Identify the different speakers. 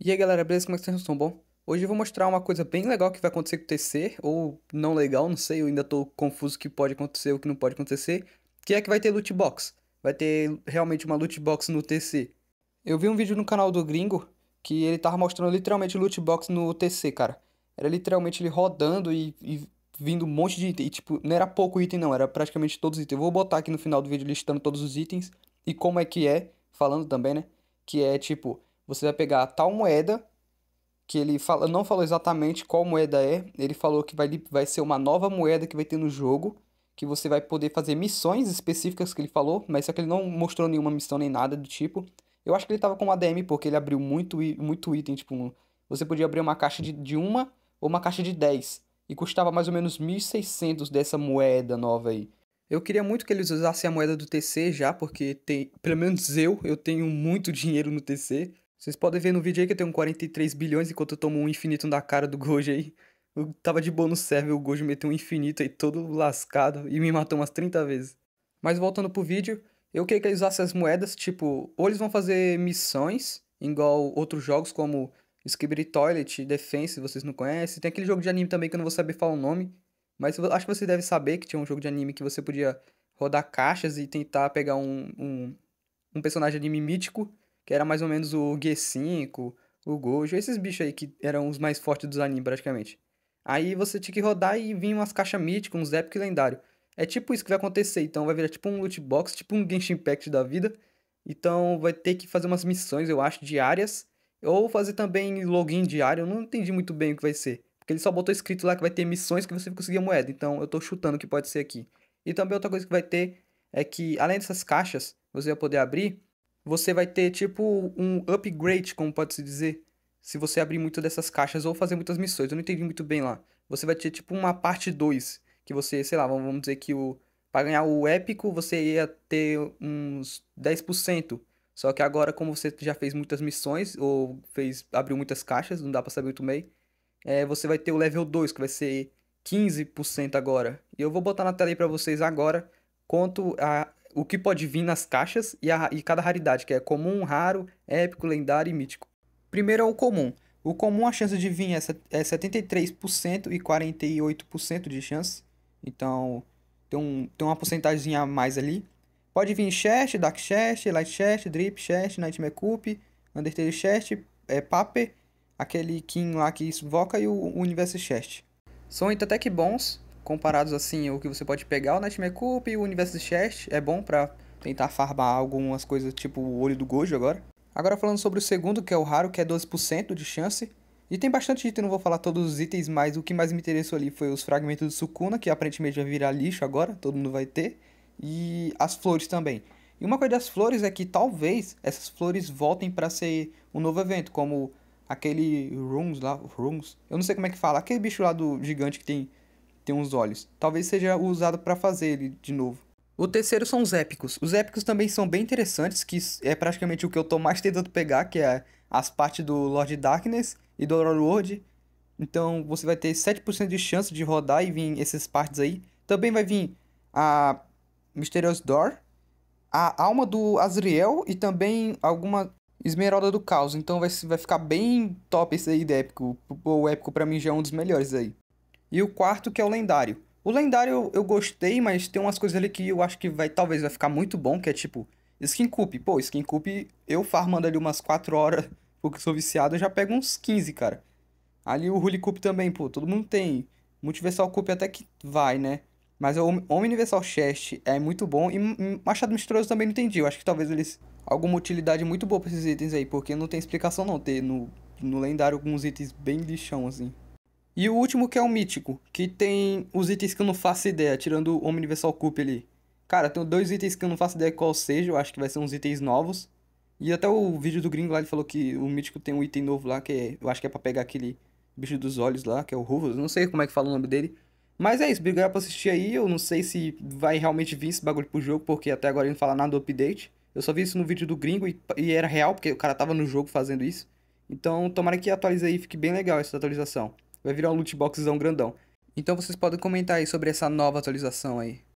Speaker 1: E aí galera, beleza? Como é que vocês estão? Bom? Hoje eu vou mostrar uma coisa bem legal que vai acontecer com o TC, ou não legal, não sei, eu ainda tô confuso o que pode acontecer ou o que não pode acontecer, que é que vai ter loot box. Vai ter realmente uma loot box no TC. Eu vi um vídeo no canal do Gringo que ele tava mostrando literalmente loot box no TC, cara. Era literalmente ele rodando e, e vindo um monte de item, e tipo, não era pouco item não, era praticamente todos os itens. Eu vou botar aqui no final do vídeo listando todos os itens e como é que é, falando também, né, que é tipo você vai pegar tal moeda, que ele fala, não falou exatamente qual moeda é, ele falou que vai, vai ser uma nova moeda que vai ter no jogo, que você vai poder fazer missões específicas que ele falou, mas só que ele não mostrou nenhuma missão nem nada do tipo. Eu acho que ele tava com uma dm porque ele abriu muito, muito item, tipo, um, você podia abrir uma caixa de, de uma ou uma caixa de 10, e custava mais ou menos 1.600 dessa moeda nova aí. Eu queria muito que eles usassem a moeda do TC já, porque tem, pelo menos eu, eu tenho muito dinheiro no TC. Vocês podem ver no vídeo aí que eu tenho 43 bilhões enquanto eu tomo um infinito na cara do Gojo aí. Eu tava de boa no server, o Gojo meteu um infinito aí todo lascado e me matou umas 30 vezes. Mas voltando pro vídeo, eu queria que eles usassem as moedas, tipo, ou eles vão fazer missões, igual outros jogos como Skibidi Toilet, Defense, se vocês não conhecem. Tem aquele jogo de anime também que eu não vou saber falar o nome, mas acho que você deve saber que tinha um jogo de anime que você podia rodar caixas e tentar pegar um, um, um personagem anime mítico que era mais ou menos o G5, o Gojo, esses bichos aí que eram os mais fortes dos animes praticamente. Aí você tinha que rodar e vinha umas caixas míticas, uns épicos lendários. É tipo isso que vai acontecer, então vai virar tipo um loot box, tipo um Genshin Impact da vida. Então vai ter que fazer umas missões, eu acho, diárias. Ou fazer também login diário, eu não entendi muito bem o que vai ser. Porque ele só botou escrito lá que vai ter missões que você conseguir moeda, então eu tô chutando que pode ser aqui. E também outra coisa que vai ter é que, além dessas caixas, você vai poder abrir, você vai ter tipo um upgrade, como pode-se dizer, se você abrir muito dessas caixas ou fazer muitas missões. Eu não entendi muito bem lá. Você vai ter tipo uma parte 2, que você, sei lá, vamos dizer que o para ganhar o épico você ia ter uns 10%. Só que agora como você já fez muitas missões ou fez abriu muitas caixas, não dá para saber muito bem. É, você vai ter o level 2, que vai ser 15% agora. E eu vou botar na tela aí para vocês agora quanto a o que pode vir nas caixas e, a, e cada raridade, que é comum, raro, épico, lendário e mítico. Primeiro é o comum. O comum a chance de vir é 73% é e 48% de chance. Então, tem, um, tem uma porcentagem a mais ali. Pode vir Chest, Dark Chest, Light Chest, Drip Chest, Nightmare Coupe, Undertale Chest, é, Paper, aquele King lá que invoca e o, Universo Chest. São então até que bons, comparados assim, o que você pode pegar, o Nightmare Cup e o Universo Chest é bom para tentar farmar algumas coisas tipo o olho do Gojo agora. Agora falando sobre o segundo, que é o raro, que é 12% de chance. E tem bastante item, não vou falar todos os itens, mas o que mais me interessou ali foi os fragmentos de Sukuna, que aparentemente vai virar lixo agora, todo mundo vai ter. E as flores também. E uma coisa das flores é que talvez essas flores voltem para ser um novo evento, como aquele Runes lá, Runes. Eu não sei como é que fala, aquele bicho lá do gigante que tem tem uns olhos. Talvez seja usado para fazer ele de novo. O terceiro são os épicos. Os épicos também são bem interessantes, que é praticamente o que eu tô mais tentando pegar, que é as partes do Lord Darkness e do Horror World. Então você vai ter 7% de chance de rodar e vir essas partes aí. Também vai vir a Mysterious Door, a Alma do Azriel e também alguma Esmeralda do Caos. Então vai, vai ficar bem top esse aí de épico. O épico para mim já é um dos melhores aí. E o quarto, que é o lendário. O lendário eu, eu gostei, mas tem umas coisas ali que eu acho que vai talvez vai ficar muito bom, que é tipo skin coop. Pô, skin coop, eu farmando ali umas 4 horas, porque sou viciado, eu já pego uns 15, cara. Ali o Holy Coop também, pô, todo mundo tem. Multiversal Coop até que vai, né? Mas o Homem Universal Chest é muito bom. E Machado Misterioso também não entendi. Eu acho que talvez eles. Alguma utilidade muito boa pra esses itens aí. Porque não tem explicação não ter no, no lendário alguns itens bem lixão, assim. E o último que é o mítico, que tem os itens que eu não faço ideia, tirando o Homem Universal Coupe ali. Cara, tem dois itens que eu não faço ideia qual seja, eu acho que vai ser uns itens novos. E até o vídeo do gringo lá, ele falou que o mítico tem um item novo lá, que é, eu acho que é pra pegar aquele bicho dos olhos lá, que é o Ruvus, não sei como é que fala o nome dele. Mas é isso, obrigado por assistir aí, eu não sei se vai realmente vir esse bagulho pro jogo, porque até agora ele não fala nada do update. Eu só vi isso no vídeo do gringo e, e era real, porque o cara tava no jogo fazendo isso. Então tomara que atualize aí, fique bem legal essa atualização vai virar um loot boxzão grandão. Então vocês podem comentar aí sobre essa nova atualização aí.